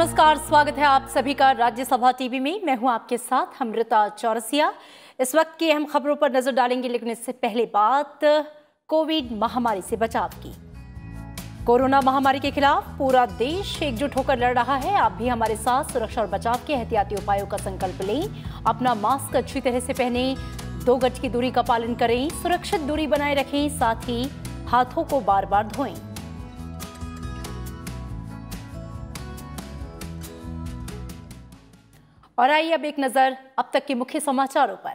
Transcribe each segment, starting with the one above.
नमस्कार स्वागत है आप सभी का राज्यसभा टीवी में मैं हूं आपके साथ अमृता चौरसिया इस वक्त की अहम खबरों पर नजर डालेंगे लेकिन इससे पहले बात कोविड महामारी से बचाव की कोरोना महामारी के खिलाफ पूरा देश एकजुट होकर लड़ रहा है आप भी हमारे साथ सुरक्षा और बचाव के एहतियाती उपायों का संकल्प लें अपना मास्क अच्छी तरह से पहने दो गज की दूरी का पालन करें सुरक्षित दूरी बनाए रखें साथ ही हाथों को बार बार धोएं और आइए अब एक नज़र अब तक के मुख्य समाचारों पर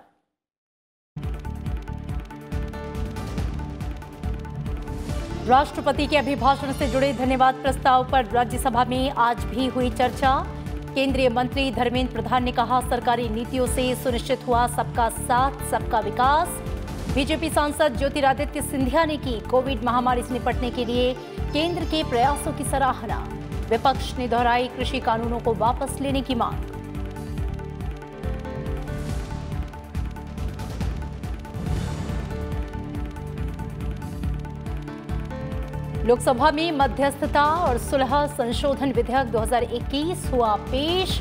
राष्ट्रपति के अभिभाषण से जुड़े धन्यवाद प्रस्ताव पर राज्यसभा में आज भी हुई चर्चा केंद्रीय मंत्री धर्मेंद्र प्रधान ने कहा सरकारी नीतियों से सुनिश्चित हुआ सबका साथ सबका विकास बीजेपी सांसद ज्योतिरादित्य सिंधिया ने की कोविड महामारी से निपटने के लिए केंद्र के प्रयासों की सराहना विपक्ष ने दोहराई कृषि कानूनों को वापस लेने की मांग लोकसभा में मध्यस्थता और सुलह संशोधन विधेयक 2021 हुआ पेश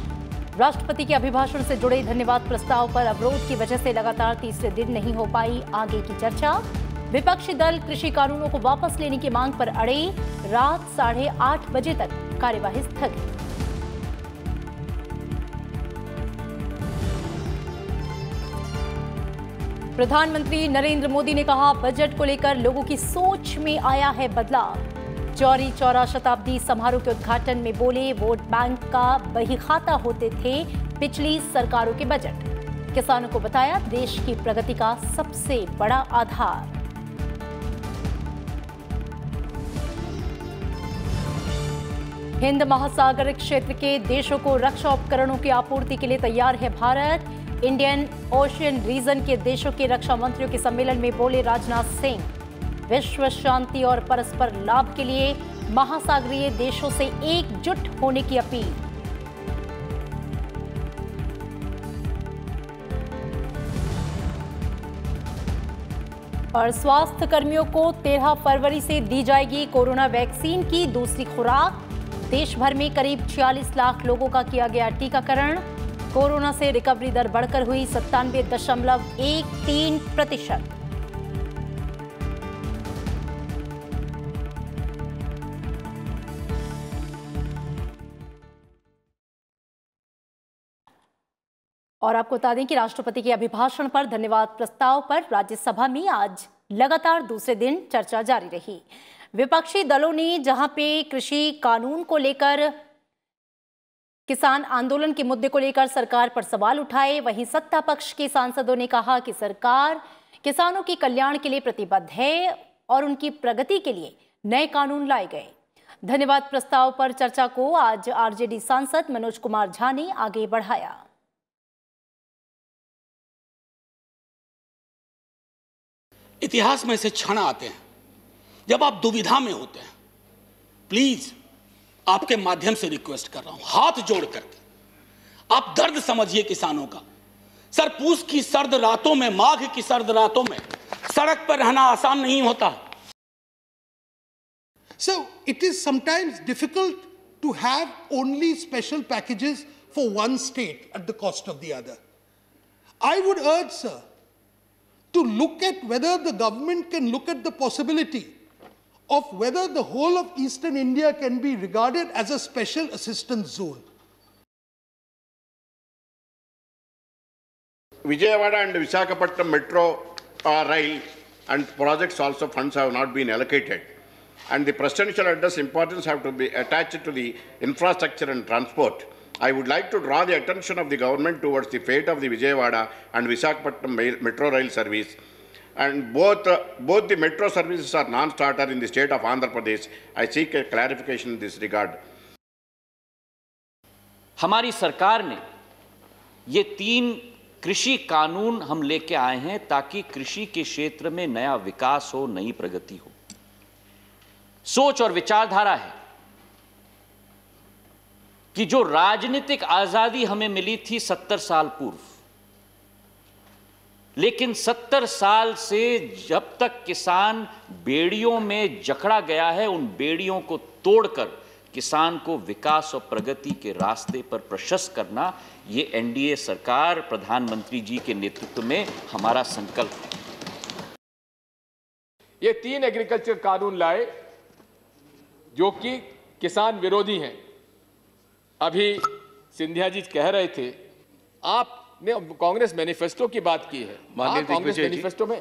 राष्ट्रपति के अभिभाषण से जुड़े धन्यवाद प्रस्ताव पर अवरोध की वजह से लगातार तीसरे दिन नहीं हो पाई आगे की चर्चा विपक्षी दल कृषि कानूनों को वापस लेने की मांग पर अड़े रात साढ़े आठ बजे तक कार्यवाही स्थगित प्रधानमंत्री नरेंद्र मोदी ने कहा बजट को लेकर लोगों की सोच में आया है बदलाव चौरी चौरा शताब्दी समारोह के उद्घाटन में बोले वोट बैंक का बही खाता होते थे पिछली सरकारों के बजट किसानों को बताया देश की प्रगति का सबसे बड़ा आधार हिंद महासागर क्षेत्र के देशों को रक्षा उपकरणों की आपूर्ति के लिए तैयार है भारत इंडियन ओशियन रीजन के देशों के रक्षा मंत्रियों के सम्मेलन में बोले राजनाथ सिंह विश्व शांति और परस्पर लाभ के लिए महासागरीय देशों से एकजुट होने की अपील और स्वास्थ्य कर्मियों को 13 फरवरी से दी जाएगी कोरोना वैक्सीन की दूसरी खुराक देश भर में करीब 46 लाख लोगों का किया गया टीकाकरण कोरोना से रिकवरी दर बढ़कर हुई सत्तानवे दशमलव एक तीन प्रतिशत और आपको बता दें कि राष्ट्रपति के अभिभाषण पर धन्यवाद प्रस्ताव पर राज्यसभा में आज लगातार दूसरे दिन चर्चा जारी रही विपक्षी दलों ने जहां पे कृषि कानून को लेकर किसान आंदोलन के मुद्दे को लेकर सरकार पर सवाल उठाए वहीं सत्ता पक्ष के सांसदों ने कहा कि सरकार किसानों के कल्याण के लिए प्रतिबद्ध है और उनकी प्रगति के लिए नए कानून लाए गए धन्यवाद प्रस्ताव पर चर्चा को आज आरजेडी सांसद मनोज कुमार झा ने आगे बढ़ाया इतिहास में ऐसे क्षण आते हैं जब आप दुविधा में होते हैं प्लीज आपके माध्यम से रिक्वेस्ट कर रहा हूं हाथ जोड़ करके आप दर्द समझिए किसानों का सर पूछ की सर्द रातों में माघ की सर्द रातों में सड़क पर रहना आसान नहीं होता so it is sometimes difficult to have only special packages for one state at the cost of the other I would urge sir to look at whether the government can look at the possibility of whether the whole of eastern India can be regarded as a special assistance zone. Vijayawada and Visakhapatnam metro uh, rail and projects also funds have not been allocated. And the presidential address importance have to be attached to the infrastructure and transport. I would like to draw the attention of the government towards the fate of the Vijayawada and Visakhapatnam metro rail service and both, uh, both the metro services are non-starter in the state of Andhra Pradesh. I seek a clarification in this regard. hamari sarkar ne ye teen कृषि कानून हम लेके आए हैं ताकि कृषि के क्षेत्र में नया विकास हो नई प्रगति हो सोच और विचारधारा है कि जो राजनीतिक आजादी हमें मिली थी सत्तर साल पूर्व लेकिन सत्तर साल से जब तक किसान बेड़ियों में जकड़ा गया है उन बेड़ियों को तोड़कर किसान को विकास और प्रगति के रास्ते पर प्रशस्त करना ये एनडीए सरकार प्रधानमंत्री जी के नेतृत्व में हमारा संकल्प है ये तीन एग्रीकल्चर कानून लाए जो कि किसान विरोधी हैं अभी सिंधिया जी कह रहे थे आप ने कांग्रेस मैनिफेस्टो की बात की है हाँ, कांग्रेस मैनिफेस्टो में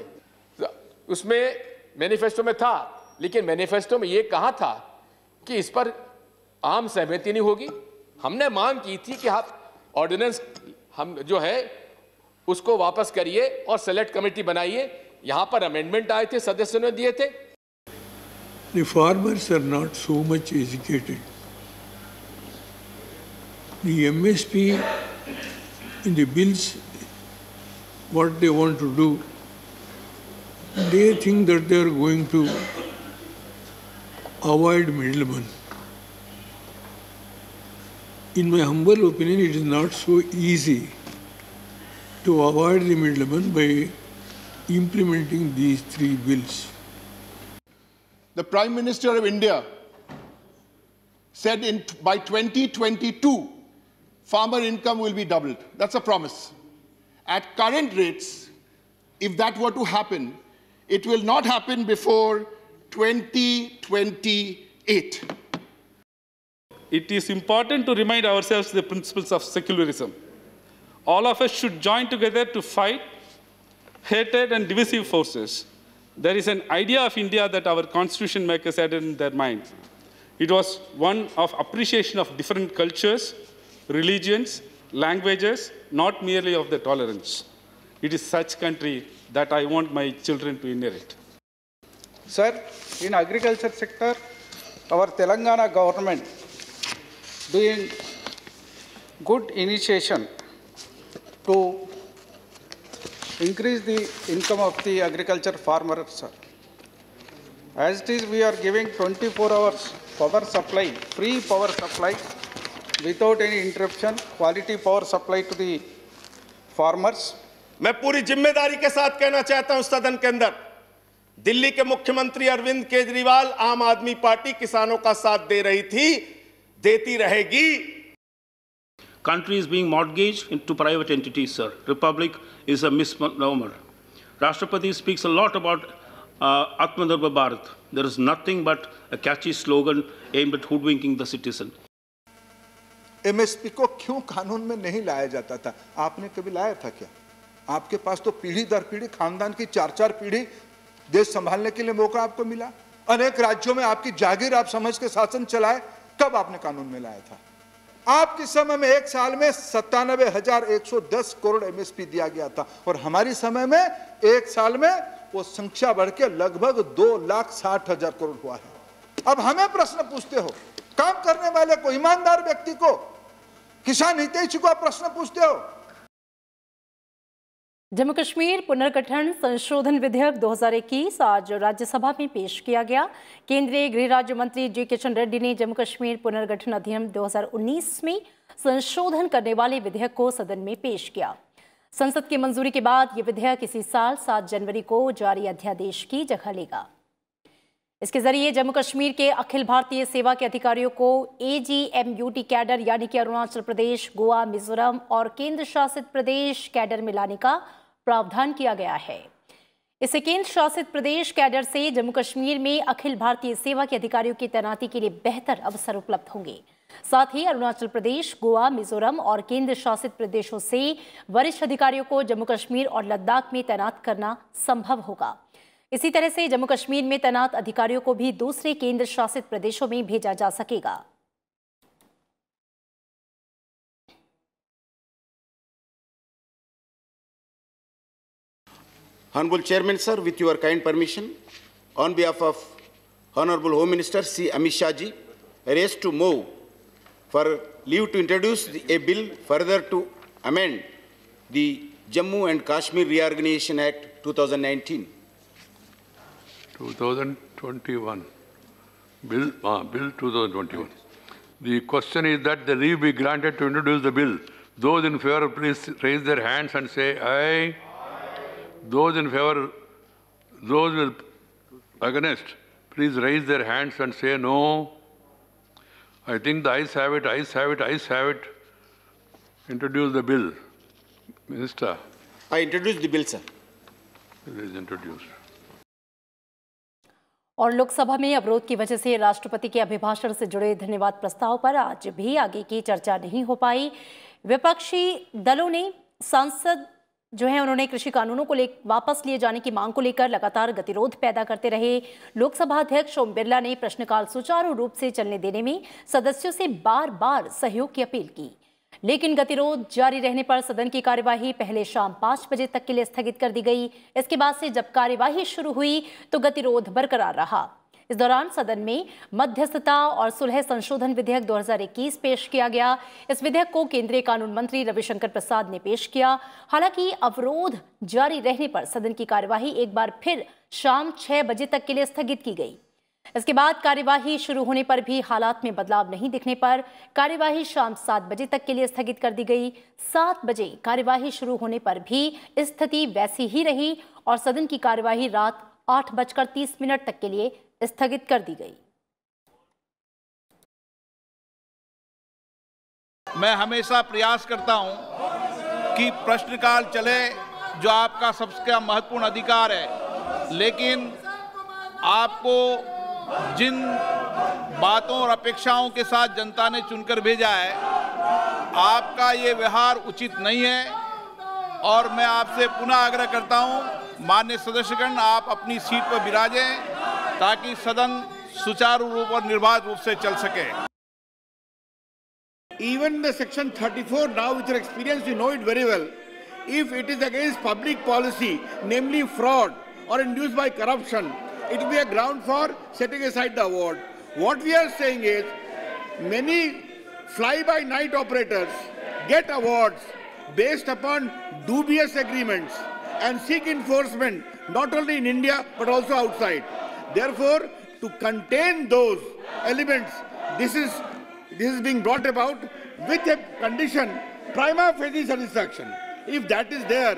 तो उसमें मैनिफेस्टो में था लेकिन मैनिफेस्टो में ये कहा था कि इस पर आम सहमति नहीं होगी हमने मांग की थी कि आप ऑर्डिनेंस हम जो है उसको वापस करिए और सेलेक्ट कमेटी बनाइए यहाँ पर अमेंडमेंट आए थे सदस्यों ने दिए थे The farmers are not so much educated. The MSP in the bills what they want to do, they think that they are going to avoid middlemen. In my humble opinion, it is not so easy to avoid the middlemen by implementing these three bills. The Prime Minister of India said in, by 2022, farmer income will be doubled. That's a promise. At current rates, if that were to happen, it will not happen before 2028. It is important to remind ourselves the principles of secularism. All of us should join together to fight hatred and divisive forces. There is an idea of India that our constitution makers had in their mind. It was one of appreciation of different cultures, religions, languages, not merely of the tolerance. It is such country that I want my children to inherit. Sir, in agriculture sector, our Telangana government doing good initiation to increase the income of the agriculture farmers. sir. As it is, we are giving 24 hours power supply, free power supply without any interruption quality power supply to the farmers मैं पूरी जिम्मेदारी के साथ कहना चाहता हूं सदन के अंदर दिल्ली के मुख्यमंत्री अरविंद केजरीवाल आम आदमी पार्टी किसानों का साथ दे रही थी देती रहेगी country is being mortgaged into private entities sir republic is a misnomer राष्ट्रपति speaks a about Aatmanirbhar Bharat there is nothing but a catchy slogan um but hoodwinking the citizen MSP को क्यों कानून में नहीं लाया जाता था आपने कभी लाया था क्या आपके पास तो पीढ़ी दर पीढ़ी खानदान की चार चार पीढ़ी देश संभालने के लिए मौका आपको मिला अनेक राज्यों में आपकी जागीर आप समझ के शासन चलाए कब आपने कानून में लाया था आपके समय में एक साल में सत्तानबे हजार एक सौ दस करोड़ एमएसपी दिया गया था और हमारी समय में एक साल में वो संख्या बढ़ के लगभग दो लाख साठ हजार करोड़ हुआ है अब हमें प्रश्न पूछते हो काम करने वाले को ईमानदार व्यक्ति को किसान हितैषी को आप प्रश्न पूछते हो जम्मू कश्मीर पुनर्गठन संशोधन विधेयक 2021 आज राज्यसभा में पेश किया गया केंद्रीय गृह राज्य मंत्री जी किशन रेड्डी ने जम्मू कश्मीर पुनर्गठन अधिनियम 2019 में संशोधन करने वाले विधेयक को सदन में पेश किया संसद की मंजूरी के बाद ये विधेयक इसी साल 7 जनवरी को जारी अध्यादेश की जगह लेगा इसके जरिए जम्मू कश्मीर के अखिल भारतीय सेवा के अधिकारियों को A G M U T cadre यानी कि अरुणाचल प्रदेश गोवा मिजोरम और केंद्र शासित प्रदेश कैडर में लाने का प्रावधान किया गया है इसे केंद्र शासित प्रदेश कैडर से जम्मू कश्मीर में अखिल भारतीय सेवा के अधिकारियों की तैनाती के लिए बेहतर अवसर उपलब्ध होंगे साथ ही अरुणाचल प्रदेश गोवा मिजोरम और केंद्र शासित प्रदेशों से वरिष्ठ अधिकारियों को जम्मू कश्मीर और लद्दाख में तैनात करना संभव होगा इसी तरह से जम्मू कश्मीर में तैनात अधिकारियों को भी दूसरे केंद्र शासित प्रदेशों में भेजा जा सकेगा honourable chairman sir with your kind permission on behalf of honourable home minister Shri Amit Shah ji rise to move for leave to introduce a bill further to amend the Jammu and Kashmir reorganisation act 2019 2021. Bill, ah, Bill 2021. The question is that the leave be granted to introduce the bill. Those in favor, please raise their hands and say aye. aye. Those in favor, those will against, please raise their hands and say no. I think the eyes have it, eyes have it, eyes have it. Introduce the bill. Minister. I introduce the bill, sir. It is introduced. और लोकसभा में अवरोध की वजह से राष्ट्रपति के अभिभाषण से जुड़े धन्यवाद प्रस्ताव पर आज भी आगे की चर्चा नहीं हो पाई विपक्षी दलों ने सांसद जो है उन्होंने कृषि कानूनों को ले वापस लिए जाने की मांग को लेकर लगातार गतिरोध पैदा करते रहे लोकसभा अध्यक्ष ओम बिरला ने प्रश्नकाल सुचारू रूप से चलने देने में सदस्यों से बार बार सहयोग की अपील की लेकिन गतिरोध जारी रहने पर सदन की कार्यवाही पहले शाम पांच बजे तक के लिए स्थगित कर दी गई इसके बाद से जब कार्यवाही शुरू हुई तो गतिरोध बरकरार रहा इस दौरान सदन में मध्यस्थता और सुलह संशोधन विधेयक 2021 पेश किया गया इस विधेयक को केंद्रीय कानून मंत्री रविशंकर प्रसाद ने पेश किया हालांकि अवरोध जारी रहने पर सदन की कार्यवाही एक बार फिर शाम छह बजे तक के लिए स्थगित की गई इसके बाद कार्यवाही शुरू होने पर भी हालात में बदलाव नहीं दिखने पर कार्यवाही शाम सात बजे तक के लिए स्थगित कर दी गई सात बजे कार्यवाही शुरू होने पर भी स्थिति वैसी ही रही और सदन की कार्यवाही रात आठ बजकर तीस मिनट तक के लिए स्थगित कर दी गई मैं हमेशा प्रयास करता हूं कि प्रश्नकाल चले जो आपका सबसे महत्वपूर्ण अधिकार है लेकिन आपको जिन बातों और अपेक्षाओं के साथ जनता ने चुनकर भेजा है आपका ये व्यवहार उचित नहीं है और मैं आपसे पुनः आग्रह करता हूँ मान्य सदस्यगण आप अपनी सीट पर विराजें ताकि सदन सुचारू रूप और निर्बाध रूप से चल सके even the section 34 four now with experience you know it very well if it is against public policy namely fraud और induce by corruption it will be a ground for setting aside the award. What we are saying is many fly-by-night operators get awards based upon dubious agreements and seek enforcement not only in India but also outside. Therefore, to contain those elements, this is, this is being brought about with a condition prima facie satisfaction. If that is there,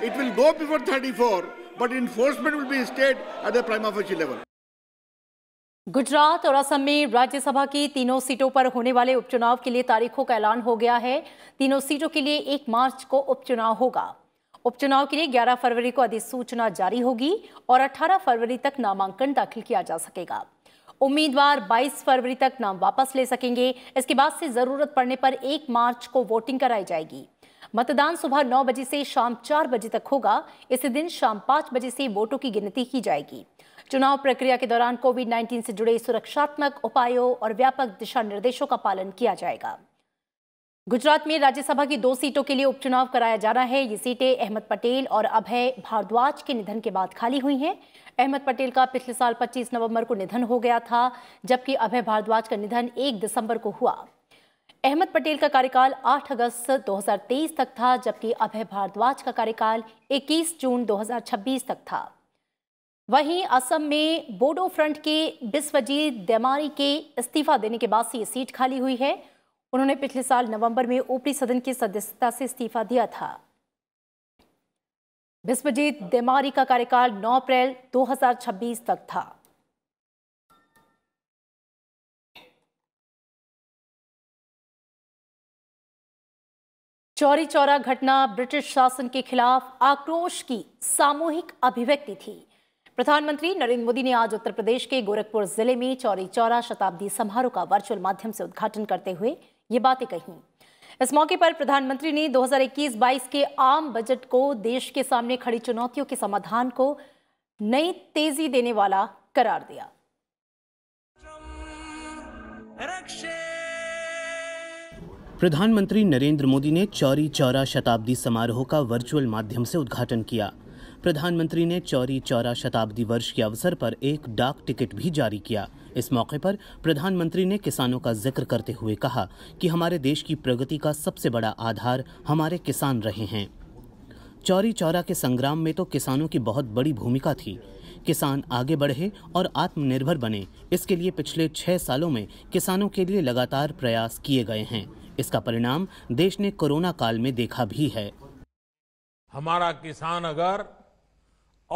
it will go before 34 but enforcement will be stayed at the prima facie level. Gujarat और असम में राज्यसभा की तीनों सीटों पर होने वाले उपचुनाव के लिए तारीखों का ऐलान हो गया है तीनों सीटों के लिए एक मार्च को उपचुनाव होगा उपचुनाव के लिए 11 फरवरी को अधिसूचना जारी होगी और 18 फरवरी तक नामांकन दाखिल किया जा सकेगा उम्मीदवार 22 फरवरी तक नाम वापस ले सकेंगे इसके बाद से जरूरत पड़ने पर एक मार्च को वोटिंग कराई जाएगी मतदान सुबह नौ बजे से शाम चार बजे तक होगा इसी दिन शाम पांच बजे से वोटों की गिनती की जाएगी चुनाव प्रक्रिया के दौरान कोविड 19 से जुड़े सुरक्षात्मक उपायों और व्यापक दिशा निर्देशों का पालन किया जाएगा गुजरात में राज्यसभा की दो सीटों के लिए उपचुनाव कराया जाना है ये सीटें अहमद पटेल और अभय भारद्वाज के निधन के बाद खाली हुई हैं अहमद पटेल का पिछले साल 25 नवंबर को निधन हो गया था जबकि अभय भारद्वाज का निधन 1 दिसंबर को हुआ अहमद पटेल का कार्यकाल 8 अगस्त 2023 तक था जबकि अभय भारद्वाज का कार्यकाल 21 जून 2026 तक था वहीं असम में बोडो फ्रंट के बिस्वजीत देमारी के इस्तीफा देने के बाद से ये सीट खाली हुई है उन्होंने पिछले साल नवंबर में ऊपरी सदन की सदस्यता से इस्तीफा दिया था बिस्वजीत देमारी का कार्यकाल 9 अप्रैल 2026 तक था चौरी चौरा घटना ब्रिटिश शासन के खिलाफ आक्रोश की सामूहिक अभिव्यक्ति थी प्रधानमंत्री नरेंद्र मोदी ने आज उत्तर प्रदेश के गोरखपुर जिले में चौरी चौरा शताब्दी समारोह का वर्चुअल माध्यम से उद्घाटन करते हुए ये बातें कही इस मौके पर प्रधानमंत्री ने 2021-22 के आम बजट को देश के सामने खड़ी चुनौतियों के समाधान को नई तेजी देने वाला करार दिया प्रधानमंत्री नरेंद्र मोदी ने चौरी चौरा शताब्दी समारोह का वर्चुअल माध्यम से उद्घाटन किया प्रधानमंत्री ने चौरी चौरा शताब्दी वर्ष के अवसर पर एक डाक टिकट भी जारी किया इस मौके पर प्रधानमंत्री ने किसानों का जिक्र करते हुए कहा कि हमारे देश की प्रगति का सबसे बड़ा आधार हमारे किसान रहे हैं चौरी चौरा के संग्राम में तो किसानों की बहुत बड़ी भूमिका थी किसान आगे बढ़े और आत्मनिर्भर बने इसके लिए पिछले छह सालों में किसानों के लिए लगातार प्रयास किए गए हैं इसका परिणाम देश ने कोरोना काल में देखा भी है हमारा किसान अगर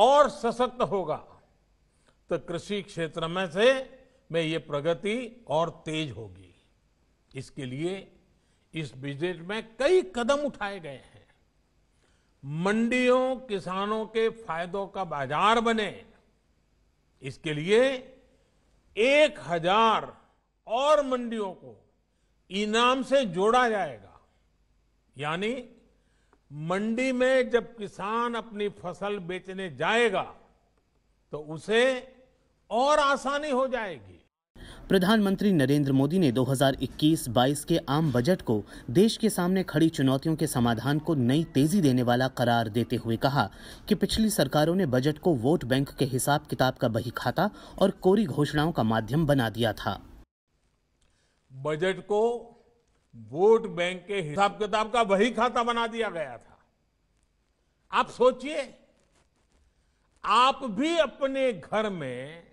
और सशक्त होगा तो कृषि क्षेत्र में से में ये प्रगति और तेज होगी इसके लिए इस बजट में कई कदम उठाए गए हैं मंडियों किसानों के फायदों का बाजार बने इसके लिए एक हजार और मंडियों को इनाम से जोड़ा जाएगा यानी मंडी में जब किसान अपनी फसल बेचने जाएगा तो उसे और आसानी हो जाएगी प्रधानमंत्री नरेंद्र मोदी ने 2021-22 के आम बजट को देश के सामने खड़ी चुनौतियों के समाधान को नई तेजी देने वाला करार देते हुए कहा कि पिछली सरकारों ने बजट को वोट बैंक के हिसाब किताब का बही खाता और कोरी घोषणाओं का माध्यम बना दिया था बजट को वोट बैंक के हिसाब किताब का वही खाता बना दिया गया था आप सोचिए आप भी अपने घर में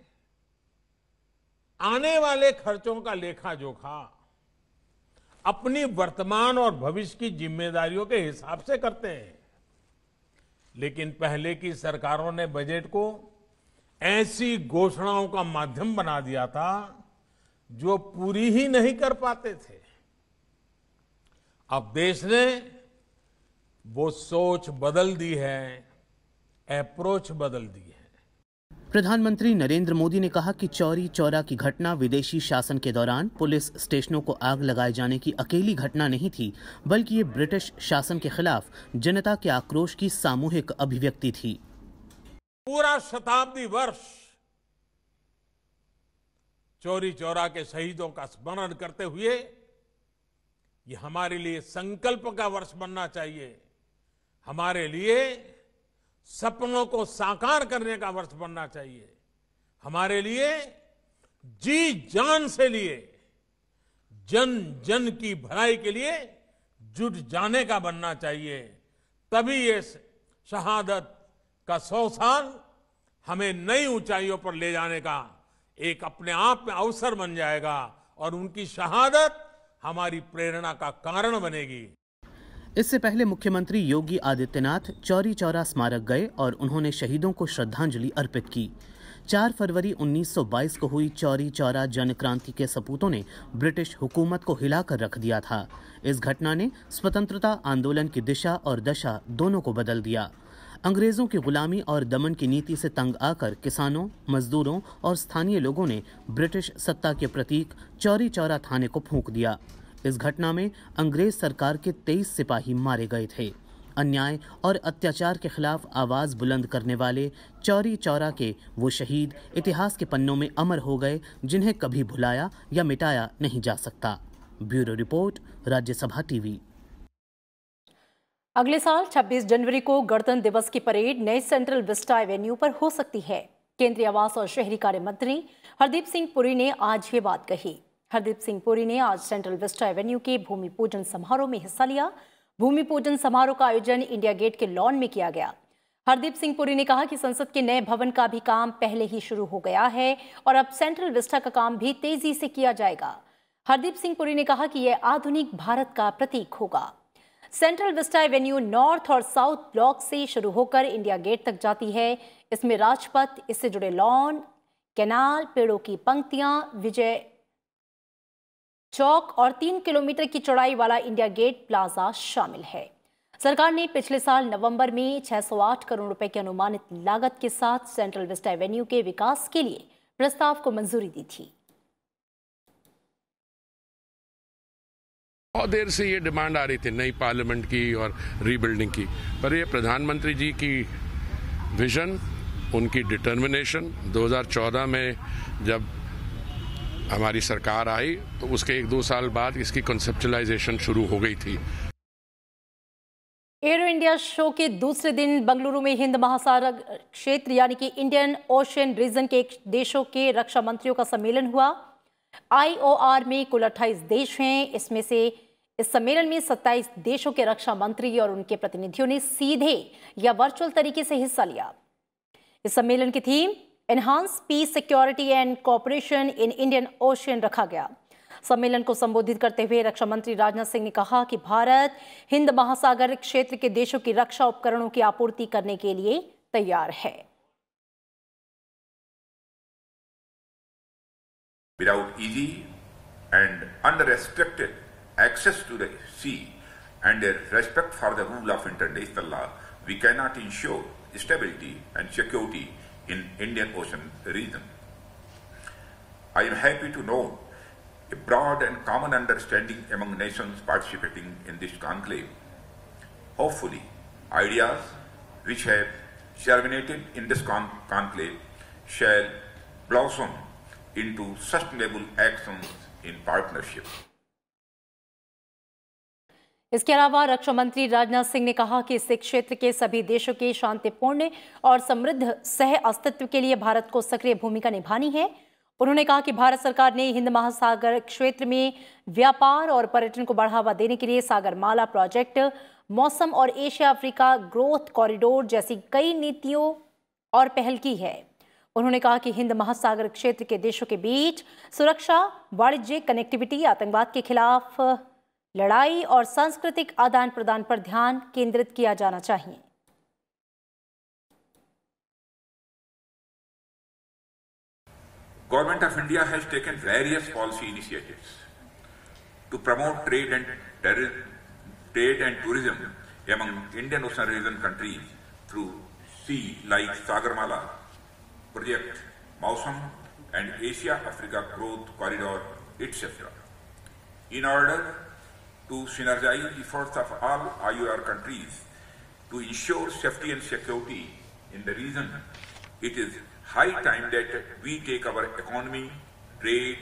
आने वाले खर्चों का लेखा जोखा अपनी वर्तमान और भविष्य की जिम्मेदारियों के हिसाब से करते हैं लेकिन पहले की सरकारों ने बजट को ऐसी घोषणाओं का माध्यम बना दिया था जो पूरी ही नहीं कर पाते थे अब देश ने वो सोच बदल दी है अप्रोच बदल दी है प्रधानमंत्री नरेंद्र मोदी ने कहा कि चौरी चौरा की घटना विदेशी शासन के दौरान पुलिस स्टेशनों को आग लगाए जाने की अकेली घटना नहीं थी बल्कि ये ब्रिटिश शासन के खिलाफ जनता के आक्रोश की सामूहिक अभिव्यक्ति थी पूरा शताब्दी वर्ष चोरी चौरा के शहीदों का स्मरण करते हुए ये हमारे लिए संकल्प का वर्ष बनना चाहिए हमारे लिए सपनों को साकार करने का वर्ष बनना चाहिए हमारे लिए जी जान से लिए जन जन की भलाई के लिए जुट जाने का बनना चाहिए तभी ये शहादत का सौ साल हमें नई ऊंचाइयों पर ले जाने का एक अपने आप में अवसर बन जाएगा और उनकी शहादत हमारी प्रेरणा का कारण बनेगी इससे पहले मुख्यमंत्री योगी आदित्यनाथ चौरी चौरा स्मारक गए और उन्होंने शहीदों को श्रद्धांजलि अर्पित की 4 फरवरी 1922 को हुई चौरी चौरा जन क्रांति के सपूतों ने ब्रिटिश हुकूमत को हिलाकर रख दिया था इस घटना ने स्वतंत्रता आंदोलन की दिशा और दशा दोनों को बदल दिया अंग्रेज़ों की गुलामी और दमन की नीति से तंग आकर किसानों मजदूरों और स्थानीय लोगों ने ब्रिटिश सत्ता के प्रतीक चौरी चौरा थाने को फूंक दिया इस घटना में अंग्रेज सरकार के तेईस सिपाही मारे गए थे अन्याय और अत्याचार के खिलाफ आवाज़ बुलंद करने वाले चौरी चौरा के वो शहीद इतिहास के पन्नों में अमर हो गए जिन्हें कभी भुलाया या मिटाया नहीं जा सकता ब्यूरो रिपोर्ट राज्यसभा टीवी अगले साल 26 जनवरी को गणतंत्र दिवस की परेड नए सेंट्रल विस्टा एवेन्यू पर हो सकती है केंद्रीय आवास और शहरी कार्य मंत्री हरदीप सिंह पुरी ने आज ये बात कही हरदीप सिंह पुरी ने आज सेंट्रल विस्टा एवेन्यू के भूमि पूजन समारोह में हिस्सा लिया भूमि पूजन समारोह का आयोजन इंडिया गेट के लॉन में किया गया हरदीप सिंह पुरी ने कहा कि संसद के नए भवन का भी काम पहले ही शुरू हो गया है और अब सेंट्रल विस्टा का काम भी तेजी से किया जाएगा हरदीप सिंह पुरी ने कहा कि यह आधुनिक भारत का प्रतीक होगा सेंट्रल विस्टा एवेन्यू नॉर्थ और साउथ ब्लॉक से शुरू होकर इंडिया गेट तक जाती है इसमें राजपथ इससे जुड़े लॉन कैनाल पेड़ों की पंक्तियां विजय चौक और तीन किलोमीटर की चौड़ाई वाला इंडिया गेट प्लाजा शामिल है सरकार ने पिछले साल नवंबर में 608 करोड़ रुपए की अनुमानित लागत के साथ सेंट्रल विस्टा एवेन्यू के विकास के लिए प्रस्ताव को मंजूरी दी थी बहुत देर से ये डिमांड आ रही थी नई पार्लियामेंट की और रीबिल्डिंग की पर ये प्रधानमंत्री जी की विजन उनकी डिटर्मिनेशन 2014 में जब हमारी सरकार आई तो उसके एक दो साल बाद इसकी कंसेप्चुलाइजेशन शुरू हो गई थी एयर इंडिया शो के दूसरे दिन बंगलुरु में हिंद महासागर क्षेत्र यानी कि इंडियन ओशियन रीजन के देशों के रक्षा मंत्रियों का सम्मेलन हुआ आईओआर में कुल अट्ठाईस देश हैं इसमें से इस सम्मेलन में 27 देशों के रक्षा मंत्री और उनके प्रतिनिधियों ने सीधे या वर्चुअल तरीके से हिस्सा लिया इस सम्मेलन की theme enhance peace security and cooperation in Indian Ocean रखा गया सम्मेलन को संबोधित करते हुए रक्षा मंत्री राजनाथ सिंह ने कहा कि भारत हिंद महासागर क्षेत्र के देशों की रक्षा उपकरणों की आपूर्ति करने के लिए तैयार है Without easy and unrestricted access to the sea and their respect for the rule of international law, we cannot ensure stability and security in Indian Ocean region. I am happy to know a broad and common understanding among nations participating in this conclave. Hopefully, ideas which have germinated in this con conclave shall blossom into sustainable actions in partnership. इसके अलावा रक्षा मंत्री राजनाथ सिंह ने कहा कि इस क्षेत्र के सभी देशों के शांतिपूर्ण और समृद्ध सह अस्तित्व के लिए भारत को सक्रिय भूमिका निभानी है उन्होंने कहा कि भारत सरकार ने हिंद महासागर क्षेत्र में व्यापार और पर्यटन को बढ़ावा देने के लिए सागरमाला प्रोजेक्ट मौसम और एशिया अफ्रीका ग्रोथ कॉरिडोर जैसी कई नीतियों और पहल की है उन्होंने कहा कि हिंद महासागर क्षेत्र के देशों के बीच सुरक्षा वाणिज्य कनेक्टिविटी आतंकवाद के खिलाफ लड़ाई और सांस्कृतिक आदान प्रदान पर ध्यान केंद्रित किया जाना चाहिए government of India has taken various policy initiative to promote trade and trade and tourism among Indian Ocean region countries through sea like Sagarmala project Mausam and Asia Africa growth corridor its etcetera in order to synergize the efforts of all IUR countries to ensure safety and security in the region, it is high time that we take our economy, trade,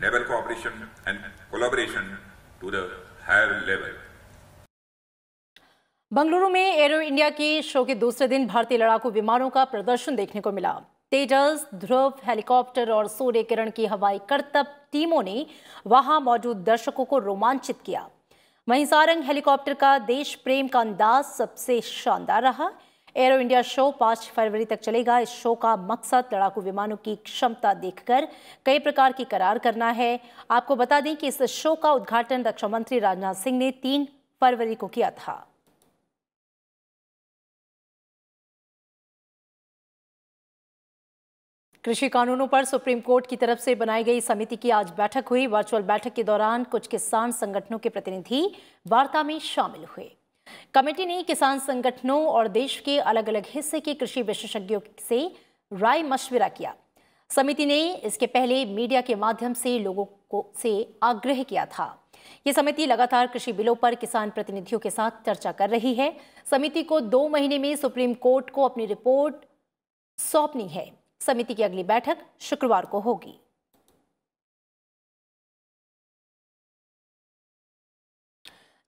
naval cooperation and collaboration to the higher level. Bengaluru में Aero India के show के दूसरे दिन भारतीय लड़ाकू विमानों का प्रदर्शन देखने को मिला तेजस ध्रुव हेलीकॉप्टर और सूर्य किरण की हवाई करतब टीमों ने वहां मौजूद दर्शकों को रोमांचित किया वहीं सारंग हेलीकॉप्टर का देश प्रेम का अंदाज सबसे शानदार रहा एयरो इंडिया शो पाँच फरवरी तक चलेगा इस शो का मकसद लड़ाकू विमानों की क्षमता देखकर कई प्रकार की करार करना है आपको बता दें कि इस शो का उद्घाटन रक्षा मंत्री राजनाथ सिंह ने तीन फरवरी को किया था कृषि कानूनों पर सुप्रीम कोर्ट की तरफ से बनाई गई समिति की आज बैठक हुई वर्चुअल बैठक के दौरान कुछ किसान संगठनों के प्रतिनिधि वार्ता में शामिल हुए कमेटी ने किसान संगठनों और देश के अलग अलग हिस्से के कृषि विशेषज्ञों से राय मशविरा किया समिति ने इसके पहले मीडिया के माध्यम से लोगों को से आग्रह किया था ये समिति लगातार कृषि बिलों पर किसान प्रतिनिधियों के साथ चर्चा कर रही है समिति को दो महीने में सुप्रीम कोर्ट को अपनी रिपोर्ट सौंपनी है समिति की अगली बैठक शुक्रवार को होगी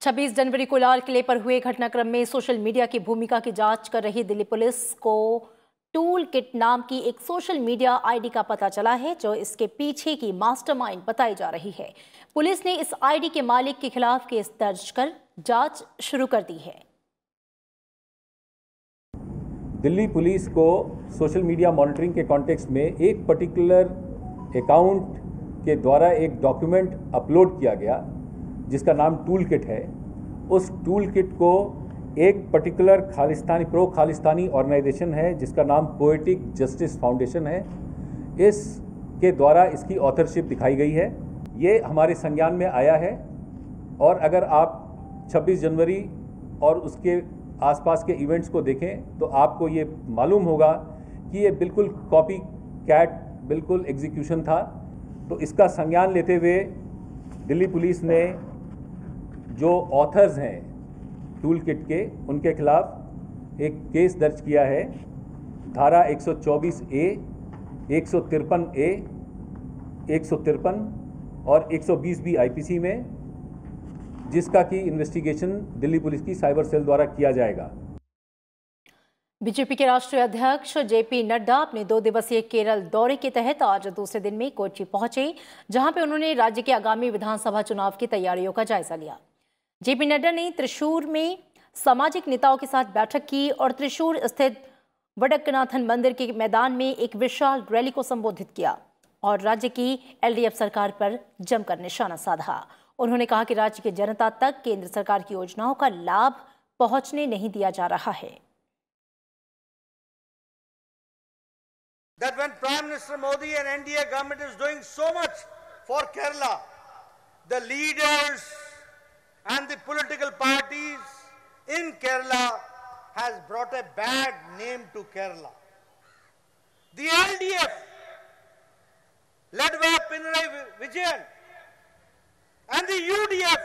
छब्बीस जनवरी को लाल किले पर हुए घटनाक्रम में सोशल मीडिया की भूमिका की जांच कर रही दिल्ली पुलिस को टूल किट नाम की एक सोशल मीडिया आईडी का पता चला है जो इसके पीछे की मास्टरमाइंड बताई जा रही है पुलिस ने इस आईडी के मालिक के खिलाफ केस दर्ज कर जांच शुरू कर दी है दिल्ली पुलिस को सोशल मीडिया मॉनिटरिंग के कॉन्टेक्स्ट में एक पर्टिकुलर अकाउंट के द्वारा एक डॉक्यूमेंट अपलोड किया गया जिसका नाम टूल किट है उस टूल किट को एक particular Khalistani pro Khalistani organisation है जिसका नाम पोएटिक जस्टिस फाउंडेशन है इस के द्वारा इसकी ऑथरशिप दिखाई गई है ये हमारे संज्ञान में आया है और अगर आप 26 जनवरी और उसके आसपास के इवेंट्स को देखें तो आपको ये मालूम होगा कि ये बिल्कुल कॉपी कैट बिल्कुल एग्जीक्यूशन था तो इसका संज्ञान लेते हुए दिल्ली पुलिस ने जो ऑथर्स हैं टूल किट के उनके खिलाफ एक केस दर्ज किया है धारा 124 ए एक सौ तिरपन ए एक सौ तिरपन और 120 बी आईपीसी में जिसका कि इन्वेस्टिगेशन दिल्ली पुलिस की साइबर सेल द्वारा किया जाएगा बीजेपी के राष्ट्रीय अध्यक्ष जेपी नड्डा अपने दो दिवसीय केरल दौरे के तहत आज दूसरे दिन में कोच्चि पहुंचे जहां पे उन्होंने राज्य के आगामी विधानसभा चुनाव की तैयारियों का जायजा लिया जेपी नड्डा ने त्रिशूर में सामाजिक नेताओं के साथ बैठक की और त्रिशूर स्थित वडकनाथन मंदिर के मैदान में एक विशाल रैली को संबोधित किया और राज्य की एलडीएफ सरकार पर जमकर निशाना साधा उन्होंने कहा कि राज्य की जनता तक केंद्र सरकार की योजनाओं का लाभ पहुंचने नहीं दिया जा रहा है That when Prime Minister Modi and NDA government is doing so much for Kerala, the leaders and the political parties in Kerala has brought a bad name to Kerala. The LDF, led by Pinarayi Vijayan, And the UDF,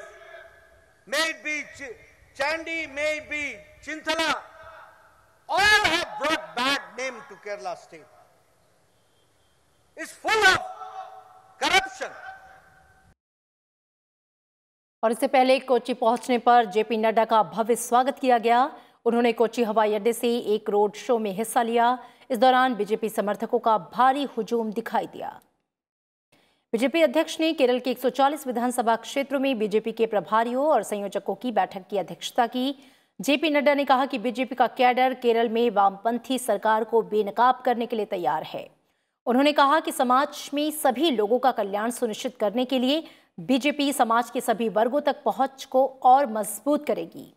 may it be Ch Chandi, may it be Chintala, all have brought bad name to Kerala state. It's full of corruption. और इससे पहले कोची पहुंचने पर JP Nadda का भव्य स्वागत किया गया उन्होंने कोची हवाई अड्डे से एक रोड शो में हिस्सा लिया इस दौरान बीजेपी समर्थकों का भारी हुजूम दिखाई दिया बीजेपी अध्यक्ष ने केरल के 140 विधानसभा क्षेत्रों में बीजेपी के प्रभारियों और संयोजकों की बैठक की अध्यक्षता की जेपी नड्डा ने कहा कि बीजेपी का कैडर केरल में वामपंथी सरकार को बेनकाब करने के लिए तैयार है उन्होंने कहा कि समाज में सभी लोगों का कल्याण सुनिश्चित करने के लिए बीजेपी समाज के सभी वर्गों तक पहुंच को और मजबूत करेगी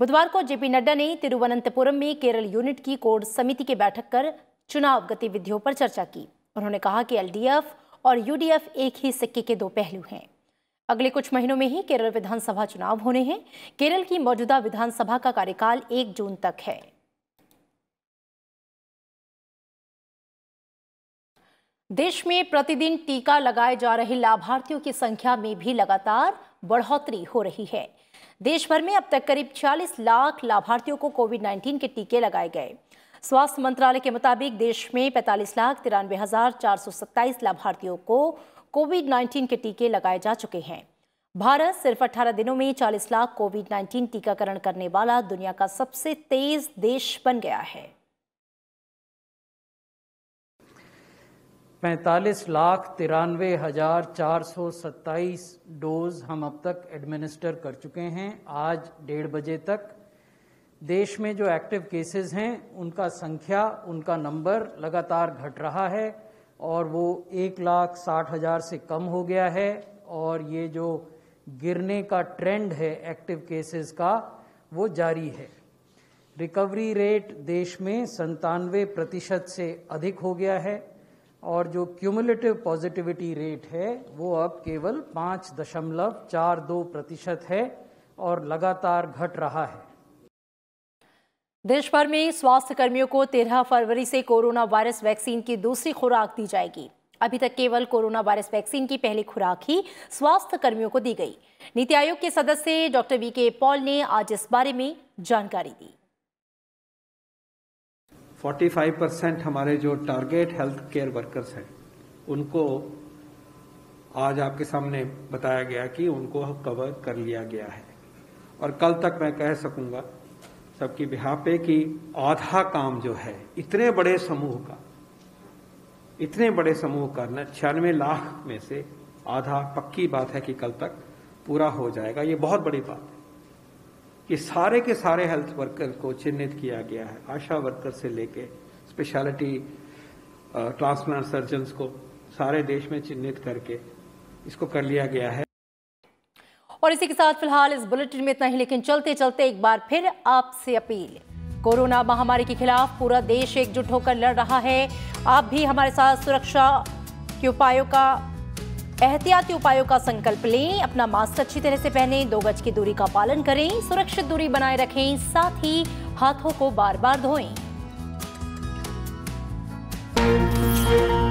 बुधवार को जेपी नड्डा ने तिरुवनंतपुरम में केरल यूनिट की कोर समिति की बैठक कर चुनाव गतिविधियों पर चर्चा की उन्होंने कहा कि एलडीएफ और यूडीएफ एक ही सिक्के के दो पहलू हैं अगले कुछ महीनों में ही केरल विधानसभा चुनाव होने हैं केरल की मौजूदा विधानसभा का कार्यकाल एक जून तक है देश में प्रतिदिन टीका लगाए जा रहे लाभार्थियों की संख्या में भी लगातार बढ़ोतरी हो रही है देश भर में अब तक करीब 40 लाख लाभार्थियों को कोविड 19 के टीके लगाए गए स्वास्थ्य मंत्रालय के मुताबिक देश में पैंतालीस लाख तिरानवे हज़ार चार सौ सत्ताईस लाभार्थियों को कोविड नाइन्टीन के टीके लगाए जा चुके हैं भारत सिर्फ 18 दिनों में 40 लाख कोविड 19 टीकाकरण करने वाला दुनिया का सबसे तेज देश बन गया है 45 लाख तिरानवे हजार चार सौ सत्ताईस डोज हम अब तक एडमिनिस्टर कर चुके हैं आज डेढ़ बजे तक देश में जो एक्टिव केसेस हैं उनका संख्या उनका नंबर लगातार घट रहा है और वो एक लाख साठ हज़ार से कम हो गया है और ये जो गिरने का ट्रेंड है एक्टिव केसेस का वो जारी है रिकवरी रेट देश में संतानवे प्रतिशत से अधिक हो गया है और जो क्यूमुलेटिव पॉजिटिविटी रेट है वो अब केवल पाँच दशमलव चार दो प्रतिशत है और लगातार घट रहा है देश भर में स्वास्थ्य कर्मियों को 13 फरवरी से कोरोना वायरस वैक्सीन की दूसरी खुराक दी जाएगी अभी तक केवल कोरोना वायरस वैक्सीन की पहली खुराक ही स्वास्थ्य कर्मियों को दी गई नीति आयोग के सदस्य डॉक्टर वी के पॉल ने आज इस बारे में जानकारी दी 45 परसेंट हमारे जो टारगेट हेल्थ केयर वर्कर्स हैं उनको आज आपके सामने बताया गया कि उनको कवर कर लिया गया है और कल तक मैं कह सकूंगा सबकी बिहापे की आधा काम जो है इतने बड़े समूह का इतने बड़े समूह का न छियानवे लाख में से आधा पक्की बात है कि कल तक पूरा हो जाएगा ये बहुत बड़ी बात है कि सारे के सारे हेल्थ वर्कर को चिन्हित किया गया है आशा वर्कर से लेके स्पेशलिटी ट्रांसप्लांट सर्जन्स को सारे देश में चिन्हित करके इसको कर लिया गया है और इसी के साथ फिलहाल इस बुलेटिन में इतना ही लेकिन चलते चलते एक बार फिर आपसे अपील कोरोना महामारी के खिलाफ पूरा देश एकजुट होकर लड़ रहा है आप भी हमारे साथ सुरक्षा के उपायों का एहतियाती उपायों का संकल्प लें अपना मास्क अच्छी तरह से पहनें दो गज की दूरी का पालन करें सुरक्षित दूरी बनाए रखें साथ ही हाथों को बार बार धोएं